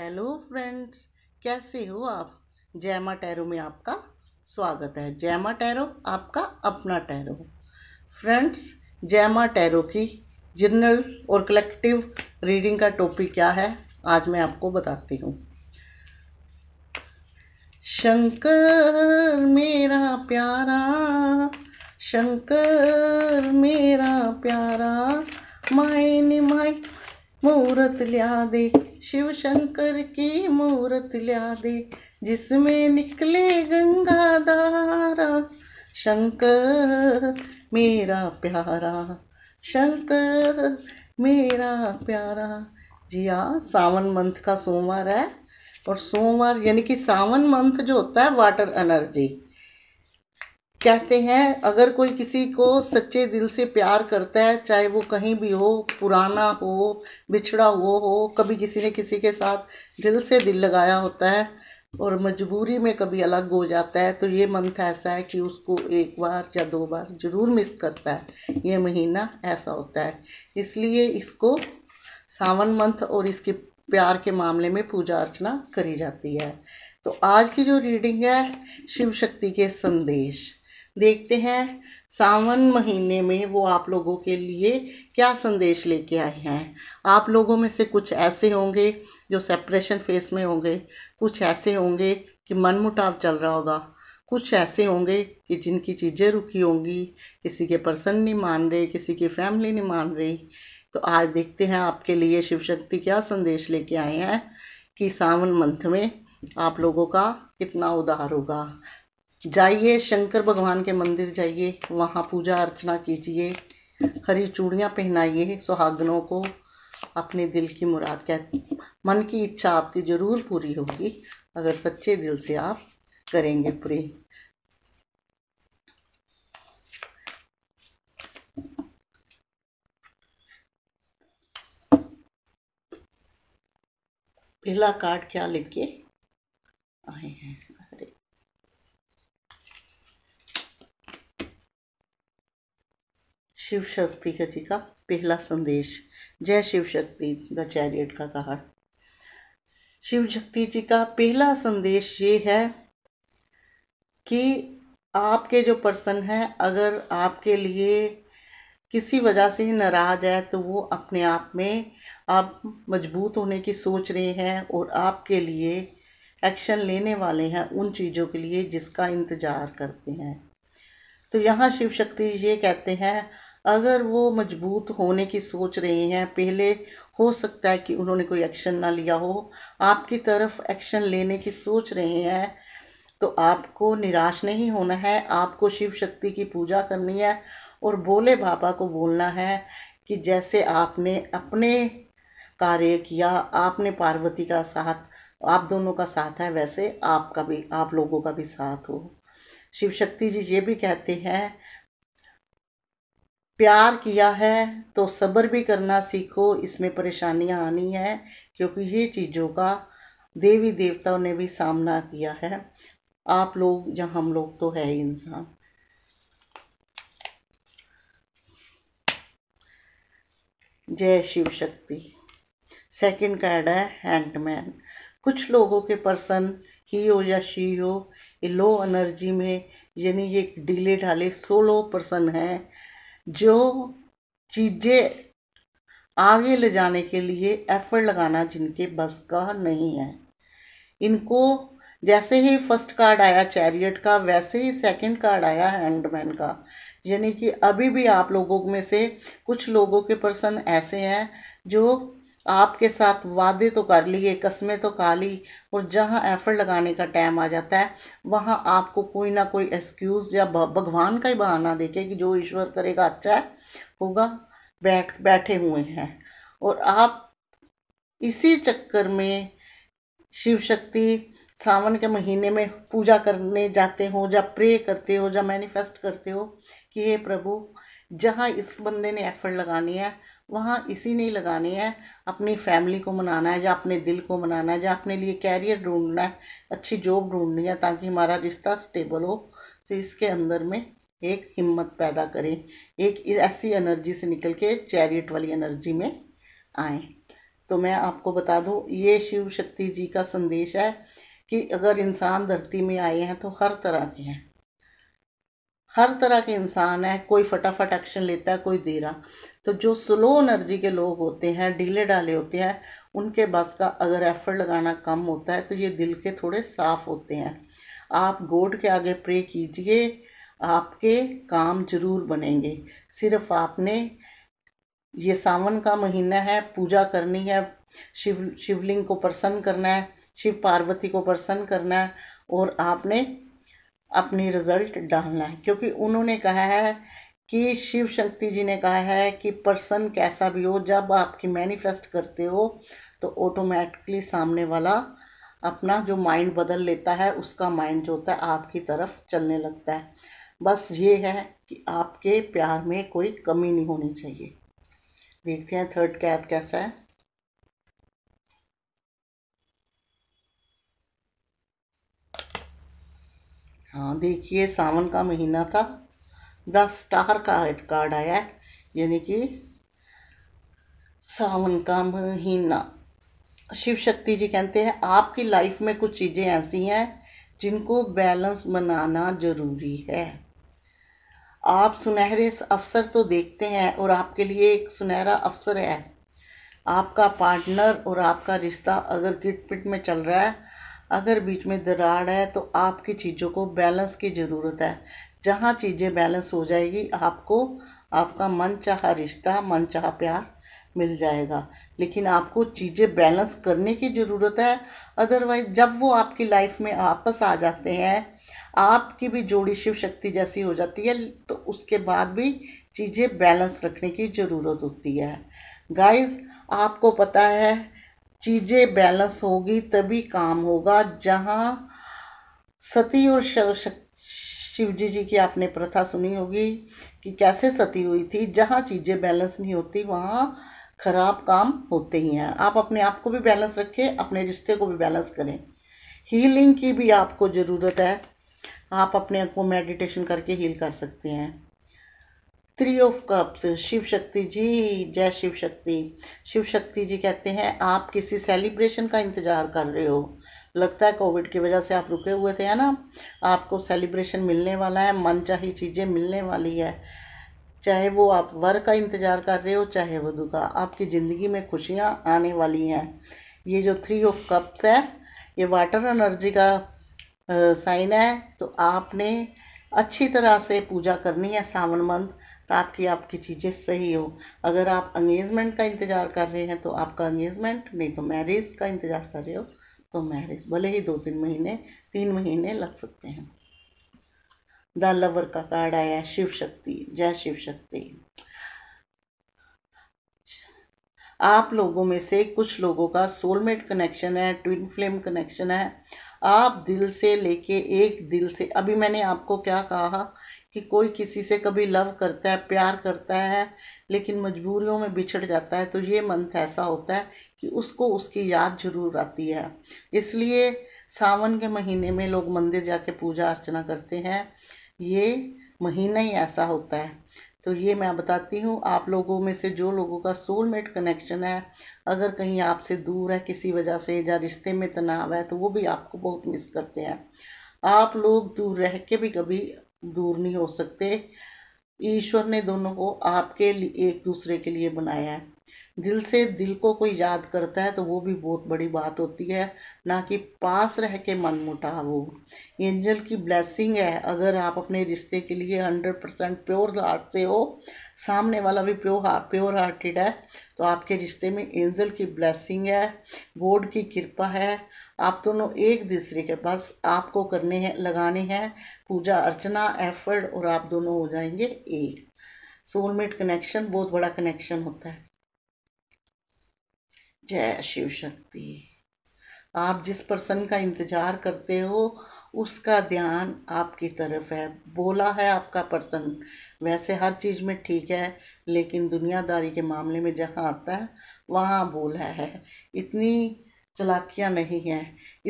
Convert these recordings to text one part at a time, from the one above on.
hello friends कैसे हो आप जैमा टैरो में आपका स्वागत है जैमा टैरो आपका अपना टैरो फ्रेंड्स जैमा टैरो की जनरल और कलेक्टिव रीडिंग का टॉपिक क्या है आज मैं आपको बताती हूँ शंकर मेरा प्यारा शंकर मेरा प्यारा नि माय मुहूर्त लिया देख शिव शंकर की मूर्त लिया दे जिसमें निकले गंगा धारा शंकर मेरा प्यारा शंकर मेरा प्यारा जी हाँ सावन मंथ का सोमवार है और सोमवार यानी कि सावन मंथ जो होता है वाटर एनर्जी कहते हैं अगर कोई किसी को सच्चे दिल से प्यार करता है चाहे वो कहीं भी हो पुराना हो बिछड़ा हुआ हो कभी किसी ने किसी के साथ दिल से दिल लगाया होता है और मजबूरी में कभी अलग हो जाता है तो ये मंथ ऐसा है कि उसको एक बार या दो बार ज़रूर मिस करता है ये महीना ऐसा होता है इसलिए इसको सावन मंथ और इसके प्यार के मामले में पूजा अर्चना करी जाती है तो आज की जो रीडिंग है शिव शक्ति के संदेश देखते हैं सावन महीने में वो आप लोगों के लिए क्या संदेश लेके आए हैं आप लोगों में से कुछ ऐसे होंगे जो सेपरेशन फेस में होंगे कुछ ऐसे होंगे कि मनमुटाव चल रहा होगा कुछ ऐसे होंगे कि जिनकी चीज़ें रुकी होंगी किसी के पर्सन नहीं मान रहे किसी की फैमिली नहीं मान रही तो आज देखते हैं आपके लिए शिव शक्ति क्या संदेश लेके आए हैं कि सावन मंथ में आप लोगों का कितना उधार होगा जाइए शंकर भगवान के मंदिर जाइए वहाँ पूजा अर्चना कीजिए हरी चूड़ियाँ पहनाइए सुहागनों को अपने दिल की मुराद कह मन की इच्छा आपकी ज़रूर पूरी होगी अगर सच्चे दिल से आप करेंगे पूरी पहला कार्ड क्या लिखिए शिव शक्ति का जी का पहला संदेश जय शिव शक्ति द चैरियट का कहा शिव शक्ति जी का पहला संदेश ये है कि आपके जो पर्सन है अगर आपके लिए किसी वजह से नाराज़ है तो वो अपने आप में आप मजबूत होने की सोच रहे हैं और आपके लिए एक्शन लेने वाले हैं उन चीज़ों के लिए जिसका इंतज़ार करते हैं तो यहाँ शिव शक्ति ये कहते हैं अगर वो मजबूत होने की सोच रहे हैं पहले हो सकता है कि उन्होंने कोई एक्शन ना लिया हो आपकी तरफ एक्शन लेने की सोच रहे हैं तो आपको निराश नहीं होना है आपको शिव शक्ति की पूजा करनी है और बोले बाबा को बोलना है कि जैसे आपने अपने कार्य किया आपने पार्वती का साथ आप दोनों का साथ है वैसे आपका भी आप लोगों का भी साथ हो शिव शक्ति जी ये भी कहते हैं प्यार किया है तो सब्र भी करना सीखो इसमें परेशानियां आनी है क्योंकि ये चीज़ों का देवी देवताओं ने भी सामना किया है आप लोग या हम लोग तो है ही इंसान जय शिव शक्ति सेकंड कार्ड है हैंडमैन कुछ लोगों के पर्सन ही हो या शी हो ये लो एनर्जी में यानी ये ढीले ढाले सोलो पर्सन हैं जो चीज़ें आगे ले जाने के लिए एफर्ट लगाना जिनके बस का नहीं है इनको जैसे ही फर्स्ट कार्ड आया चैरियट का वैसे ही सेकंड कार्ड आया हैंडमैन का यानी कि अभी भी आप लोगों में से कुछ लोगों के पर्सन ऐसे हैं जो आपके साथ वादे तो कर लिए कस्में तो खा ली और जहाँ एफर्ट लगाने का टाइम आ जाता है वहाँ आपको कोई ना कोई एक्सक्यूज़ या भगवान का ही बहाना देखे कि जो ईश्वर करेगा अच्छा है होगा बैठ बैठे हुए हैं और आप इसी चक्कर में शिव शक्ति सावन के महीने में पूजा करने जाते हो या प्रे करते हो या मैनिफेस्ट करते हो कि हे प्रभु जहाँ इस बंदे ने एफर्ट लगानी है वहाँ इसी नहीं लगानी है अपनी फैमिली को मनाना है या अपने दिल को मनाना है या अपने लिए कैरियर ढूंढना है अच्छी जॉब ढूंढनी है ताकि हमारा रिश्ता स्टेबल हो तो इसके अंदर में एक हिम्मत पैदा करें एक ऐसी एनर्जी से निकल के चैरियट वाली एनर्जी में आए तो मैं आपको बता दूँ ये शिव शक्ति जी का संदेश है कि अगर इंसान धरती में आए हैं तो हर तरह के हैं हर तरह के इंसान है कोई फटाफट एक्शन लेता है कोई देरा तो जो स्लो एनर्जी के लोग होते हैं ढीले डाले होते हैं उनके बस का अगर एफर्ट लगाना कम होता है तो ये दिल के थोड़े साफ होते हैं आप गोड के आगे प्रे कीजिए आपके काम जरूर बनेंगे सिर्फ आपने ये सावन का महीना है पूजा करनी है शिव शिवलिंग को प्रसन्न करना है शिव पार्वती को प्रसन्न करना है और आपने अपनी रिजल्ट डालना है क्योंकि उन्होंने कहा है कि शिव शक्ति जी ने कहा है कि पर्सन कैसा भी हो जब आपकी मैनिफेस्ट करते हो तो ऑटोमेटिकली सामने वाला अपना जो माइंड बदल लेता है उसका माइंड जो होता है आपकी तरफ चलने लगता है बस ये है कि आपके प्यार में कोई कमी नहीं होनी चाहिए देखते हैं थर्ड कैप कैसा है हाँ देखिए सावन का महीना था द स्टार का कार्ड आया है यानी कि सावन का महीना शिव शक्ति जी कहते हैं आपकी लाइफ में कुछ चीज़ें ऐसी हैं जिनको बैलेंस बनाना ज़रूरी है आप सुनहरे अवसर तो देखते हैं और आपके लिए एक सुनहरा अवसर है आपका पार्टनर और आपका रिश्ता अगर गिटपिट में चल रहा है अगर बीच में दरार है तो आपकी चीज़ों को बैलेंस की ज़रूरत है जहाँ चीज़ें बैलेंस हो जाएगी आपको आपका मन चाह रिश्ता मन चाह प्यार मिल जाएगा लेकिन आपको चीज़ें बैलेंस करने की ज़रूरत है अदरवाइज जब वो आपकी लाइफ में वापस आ जाते हैं आपकी भी जोड़ी शिव शक्ति जैसी हो जाती है तो उसके बाद भी चीज़ें बैलेंस रखने की ज़रूरत होती है गाइस आपको पता है चीज़ें बैलेंस होगी तभी काम होगा जहाँ सती और शक्ति शिवजी जी की आपने प्रथा सुनी होगी कि कैसे सती हुई थी जहाँ चीज़ें बैलेंस नहीं होती वहाँ खराब काम होते ही हैं आप अपने आप को भी बैलेंस रखें अपने रिश्ते को भी बैलेंस करें हीलिंग की भी आपको ज़रूरत है आप अपने आप को मेडिटेशन करके हील कर सकते हैं थ्री ऑफ कप्स शिव शक्ति जी जय शिव शक्ति शिव शक्ति जी कहते हैं आप किसी सेलिब्रेशन का इंतज़ार कर रहे हो लगता है कोविड की वजह से आप रुके हुए थे है ना आपको सेलिब्रेशन मिलने वाला है मन चाहिए चीज़ें मिलने वाली है चाहे वो आप वर का इंतज़ार कर रहे हो चाहे वो दुखा आपकी ज़िंदगी में खुशियाँ आने वाली हैं ये जो थ्री ऑफ कप्स है ये वाटर एनर्जी का साइन है तो आपने अच्छी तरह से पूजा करनी है सावन मंथ ताकि आपकी चीज़ें सही हो अगर आप अंगेजमेंट का इंतज़ार कर रहे हैं तो आपका अंगेजमेंट नहीं तो मैरिज का इंतज़ार कर रहे हो तो मैरिज भले ही दो तीन महीने तीन महीने लग सकते हैं द लवर का कार्ड आया शिव शक्ति जय शिव शक्ति आप लोगों में से कुछ लोगों का सोलमेट कनेक्शन है ट्विन फ्लेम कनेक्शन है आप दिल से लेके एक दिल से अभी मैंने आपको क्या कहा कि कोई किसी से कभी लव करता है प्यार करता है लेकिन मजबूरियों में बिछड़ जाता है तो ये मंथ ऐसा होता है कि उसको उसकी याद जरूर आती है इसलिए सावन के महीने में लोग मंदिर जाके पूजा अर्चना करते हैं ये महीना ही ऐसा होता है तो ये मैं बताती हूँ आप लोगों में से जो लोगों का सोलमेट कनेक्शन है अगर कहीं आपसे दूर है किसी वजह से या रिश्ते में तनाव है तो वो भी आपको बहुत मिस करते हैं आप लोग दूर रह के भी कभी दूर नहीं हो सकते ईश्वर ने दोनों को आपके लिए एक दूसरे के लिए बनाया है दिल से दिल को कोई याद करता है तो वो भी बहुत बड़ी बात होती है ना कि पास रह के मन मुटाव हो एंजल की ब्लेसिंग है अगर आप अपने रिश्ते के लिए हंड्रेड परसेंट प्योर हार्ट से हो सामने वाला भी प्योर हार्ट प्योर हार्टेड है तो आपके रिश्ते में एंजल की ब्लेसिंग है बोर्ड की कृपा है आप दोनों एक दूसरे के पास आपको करने हैं लगाने हैं पूजा अर्चना एफर्ड और आप दोनों हो जाएंगे एक सोलमेट कनेक्शन बहुत बड़ा कनेक्शन होता है जय शिव शक्ति आप जिस पर्सन का इंतज़ार करते हो उसका ध्यान आपकी तरफ है बोला है आपका पर्सन वैसे हर चीज़ में ठीक है लेकिन दुनियादारी के मामले में जहाँ आता है वहाँ बोला है इतनी चलाकियाँ नहीं हैं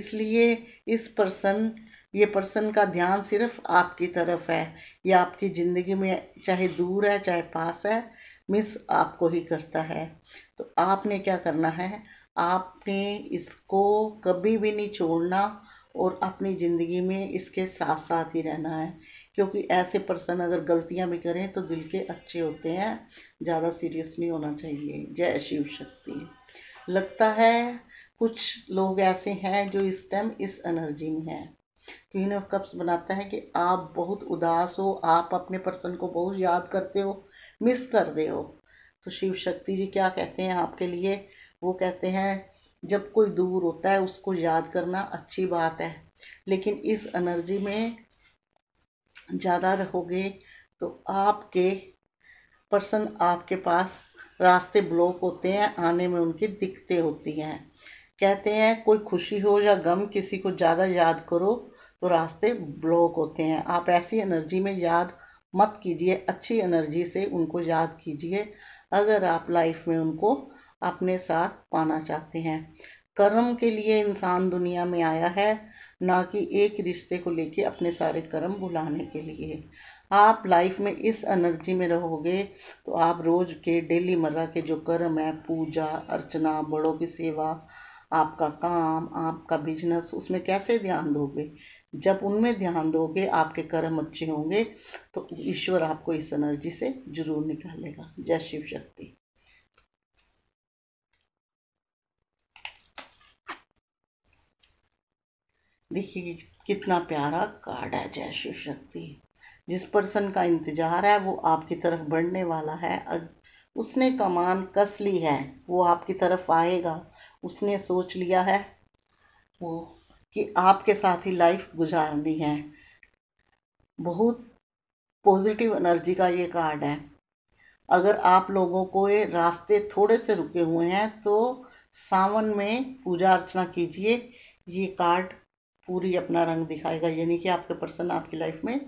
इसलिए इस पर्सन ये पर्सन का ध्यान सिर्फ आपकी तरफ है ये आपकी ज़िंदगी में चाहे दूर है चाहे पास है मिस आपको ही करता है तो आपने क्या करना है आपने इसको कभी भी नहीं छोड़ना और अपनी ज़िंदगी में इसके साथ साथ ही रहना है क्योंकि ऐसे पर्सन अगर गलतियां भी करें तो दिल के अच्छे होते हैं ज़्यादा सीरियस नहीं होना चाहिए जय शिव शक्ति लगता है कुछ लोग ऐसे हैं जो इस टाइम इस एनर्जी में हैं क्वीन ऑफ कप्स बनाता है कि आप बहुत उदास हो आप अपने पर्सन को बहुत याद करते हो मिस कर रहे हो तो शिव शक्ति जी क्या कहते हैं आपके लिए वो कहते हैं जब कोई दूर होता है उसको याद करना अच्छी बात है लेकिन इस एनर्जी में ज़्यादा रहोगे तो आपके पर्सन आपके पास रास्ते ब्लॉक होते हैं आने में उनकी दिक्कतें होती हैं कहते हैं कोई खुशी हो या गम किसी को ज़्यादा याद करो तो रास्ते ब्लॉक होते हैं आप ऐसी एनर्जी में याद मत कीजिए अच्छी एनर्जी से उनको याद कीजिए अगर आप लाइफ में उनको अपने साथ पाना चाहते हैं कर्म के लिए इंसान दुनिया में आया है ना कि एक रिश्ते को लेके अपने सारे कर्म भुलाने के लिए आप लाइफ में इस एनर्जी में रहोगे तो आप रोज़ के डेली मर्रा के जो कर्म है पूजा अर्चना बड़ों की सेवा आपका काम आपका बिजनेस उसमें कैसे ध्यान दोगे जब उनमें ध्यान दोगे आपके कर्म अच्छे होंगे तो ईश्वर आपको इस एनर्जी से जरूर निकालेगा जय शिव शक्ति देखिए कितना प्यारा कार्ड है जय शिव शक्ति जिस पर्सन का इंतजार है वो आपकी तरफ बढ़ने वाला है उसने कमान कस ली है वो आपकी तरफ आएगा उसने सोच लिया है वो कि आपके साथ ही लाइफ गुजारनी है बहुत पॉजिटिव एनर्जी का ये कार्ड है अगर आप लोगों को ये रास्ते थोड़े से रुके हुए हैं तो सावन में पूजा अर्चना कीजिए ये कार्ड पूरी अपना रंग दिखाएगा यानी कि आपके पर्सन आपकी लाइफ में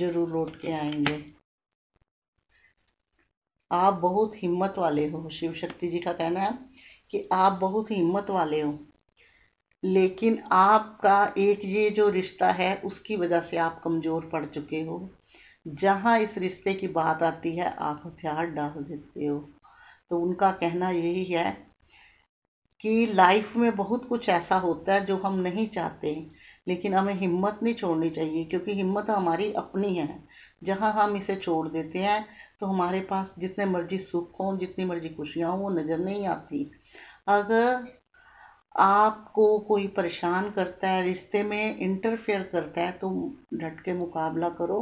ज़रूर लौट के आएंगे आप बहुत हिम्मत वाले हो शिव शक्ति जी का कहना है कि आप बहुत हिम्मत वाले हो लेकिन आपका एक ये जो रिश्ता है उसकी वजह से आप कमज़ोर पड़ चुके हो जहाँ इस रिश्ते की बात आती है आप हथियार डाल देते हो तो उनका कहना यही है कि लाइफ में बहुत कुछ ऐसा होता है जो हम नहीं चाहते लेकिन हमें हिम्मत नहीं छोड़नी चाहिए क्योंकि हिम्मत हमारी अपनी है जहाँ हम इसे छोड़ देते हैं तो हमारे पास जितने मर्जी सुख हों जितनी मर्जी खुशियाँ हों वो नज़र नहीं आती अगर आपको कोई परेशान करता है रिश्ते में इंटरफेयर करता है तो डट के मुकाबला करो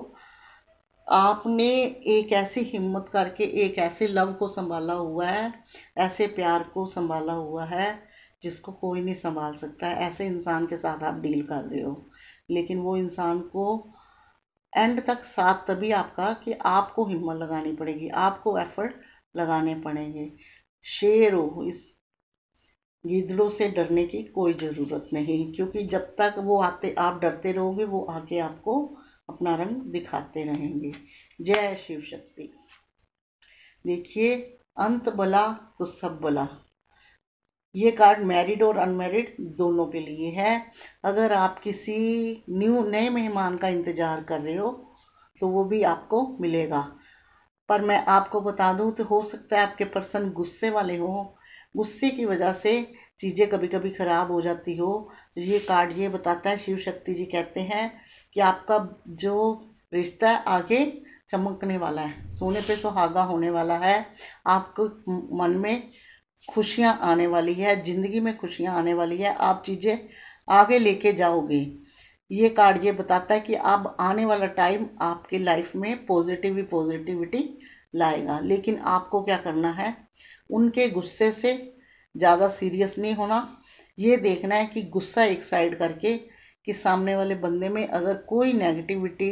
आपने एक ऐसी हिम्मत करके एक ऐसे लव को संभाला हुआ है ऐसे प्यार को संभाला हुआ है जिसको कोई नहीं संभाल सकता ऐसे इंसान के साथ आप डील कर रहे हो लेकिन वो इंसान को एंड तक साथ तभी आपका कि आपको हिम्मत लगानी पड़ेगी आपको एफर्ट लगाने पड़ेंगे शेर हो इस गीदड़ों से डरने की कोई ज़रूरत नहीं क्योंकि जब तक वो आते आप डरते रहोगे वो आके आपको अपना रंग दिखाते रहेंगे जय शिव शक्ति देखिए अंत बला तो सब बला ये कार्ड मैरिड और अनमैरिड दोनों के लिए है अगर आप किसी न्यू नए मेहमान का इंतज़ार कर रहे हो तो वो भी आपको मिलेगा पर मैं आपको बता दूं तो हो सकता है आपके पर्सन गुस्से वाले हों गुस्से की वजह से चीज़ें कभी कभी ख़राब हो जाती हो तो ये कार्ड ये बताता है शिव शक्ति जी कहते हैं कि आपका जो रिश्ता आगे चमकने वाला है सोने पे सुहागा होने वाला है आपको मन में खुशियाँ आने वाली है ज़िंदगी में खुशियाँ आने वाली है आप चीज़ें आगे लेके जाओगे ये कार्ड ये बताता है कि अब आने वाला टाइम आपके लाइफ में पॉजिटिव ही पॉजिटिविटी लाएगा लेकिन आपको क्या करना है उनके गुस्से से ज़्यादा सीरियस नहीं होना ये देखना है कि गुस्सा एक साइड करके कि सामने वाले बंदे में अगर कोई नेगेटिविटी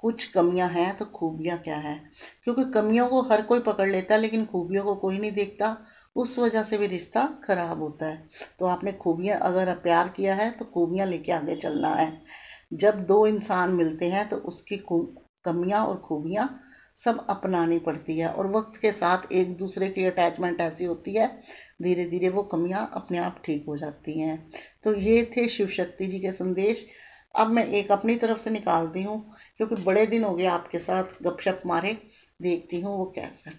कुछ कमियां हैं तो खूबियां क्या हैं क्योंकि कमियों को हर कोई पकड़ लेता है लेकिन खूबियों को कोई नहीं देखता उस वजह से भी रिश्ता ख़राब होता है तो आपने खूबियाँ अगर प्यार किया है तो खूबियाँ लेके आगे चलना है जब दो इंसान मिलते हैं तो उसकी कमियाँ और खूबियाँ सब अपनानी पड़ती है और वक्त के साथ एक दूसरे की अटैचमेंट ऐसी होती है धीरे धीरे वो कमियाँ अपने आप ठीक हो जाती हैं तो ये थे शिव शक्ति जी के संदेश अब मैं एक अपनी तरफ से निकालती हूँ क्योंकि बड़े दिन हो गए आपके साथ गपशप मारे देखती हूँ वो कैसा है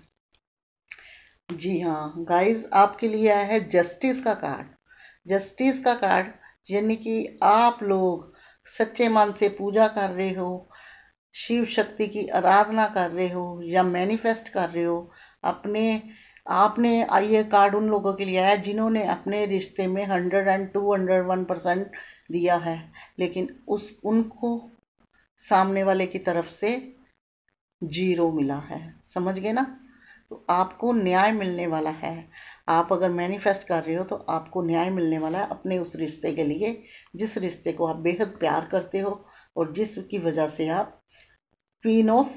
जी हाँ गाइस आपके लिए आया है जस्टिस का कार्ड जस्टिस का कार्ड यानी कि आप लोग सच्चे मन से पूजा कर रहे हो शिव शक्ति की आराधना कर रहे हो या मैनिफेस्ट कर रहे हो अपने आपने आइए कार्ड उन लोगों के लिए आया जिन्होंने अपने रिश्ते में hundred and two hundred one percent दिया है लेकिन उस उनको सामने वाले की तरफ से जीरो मिला है समझ गए ना तो आपको न्याय मिलने वाला है आप अगर मैनिफेस्ट कर रहे हो तो आपको न्याय मिलने वाला है अपने उस रिश्ते के लिए जिस रिश्ते को आप बेहद प्यार करते हो और जिसकी वजह से आप क्वीन ऑफ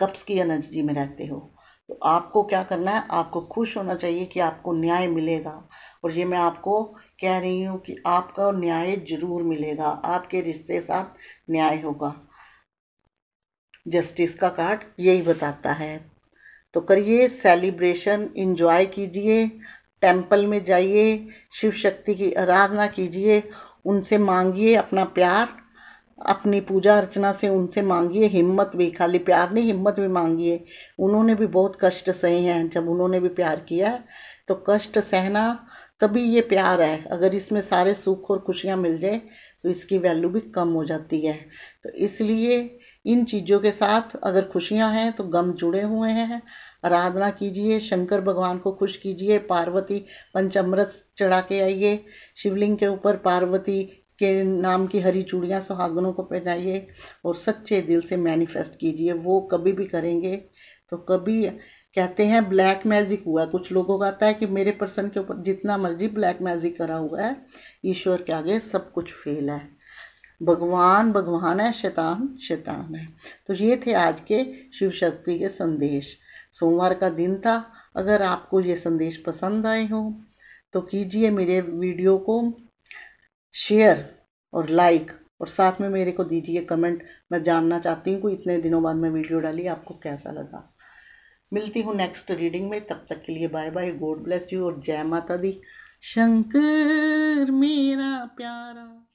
कप्स की एनर्जी में रहते हो तो आपको क्या करना है आपको खुश होना चाहिए कि आपको न्याय मिलेगा और ये मैं आपको कह रही हूँ कि आपका न्याय जरूर मिलेगा आपके रिश्ते साथ न्याय होगा जस्टिस का कार्ड यही बताता है तो करिए सेलिब्रेशन इंजॉय कीजिए टेम्पल में जाइए शिव शक्ति की आराधना कीजिए उनसे मांगिए अपना प्यार अपनी पूजा अर्चना से उनसे मांगिए हिम्मत भी खाली प्यार नहीं हिम्मत भी मांगिए उन्होंने भी बहुत कष्ट सहे हैं जब उन्होंने भी प्यार किया है तो कष्ट सहना तभी ये प्यार है अगर इसमें सारे सुख और खुशियाँ मिल जाए तो इसकी वैल्यू भी कम हो जाती है तो इसलिए इन चीज़ों के साथ अगर खुशियाँ हैं तो गम जुड़े हुए हैं आराधना कीजिए शंकर भगवान को खुश कीजिए पार्वती पंचमृत चढ़ा के आइए शिवलिंग के ऊपर पार्वती के नाम की हरी चूड़ियाँ सुहागनों को पहनाइए और सच्चे दिल से मैनिफेस्ट कीजिए वो कभी भी करेंगे तो कभी कहते हैं ब्लैक मैजिक हुआ कुछ लोगों का आता है कि मेरे पर्सन के ऊपर जितना मर्जी ब्लैक मैजिक करा हुआ है ईश्वर के आगे सब कुछ फेल है भगवान भगवान है शैतान शैतान है तो ये थे आज के शिव शक्ति के संदेश सोमवार का दिन था अगर आपको ये संदेश पसंद आए हों तो कीजिए मेरे वीडियो को शेयर और लाइक और साथ में मेरे को दीजिए कमेंट मैं जानना चाहती हूँ कि इतने दिनों बाद मैं वीडियो डाली आपको कैसा लगा मिलती हूँ नेक्स्ट रीडिंग में तब तक के लिए bye bye god bless you और जय माता दी शंकर मेरा प्यारा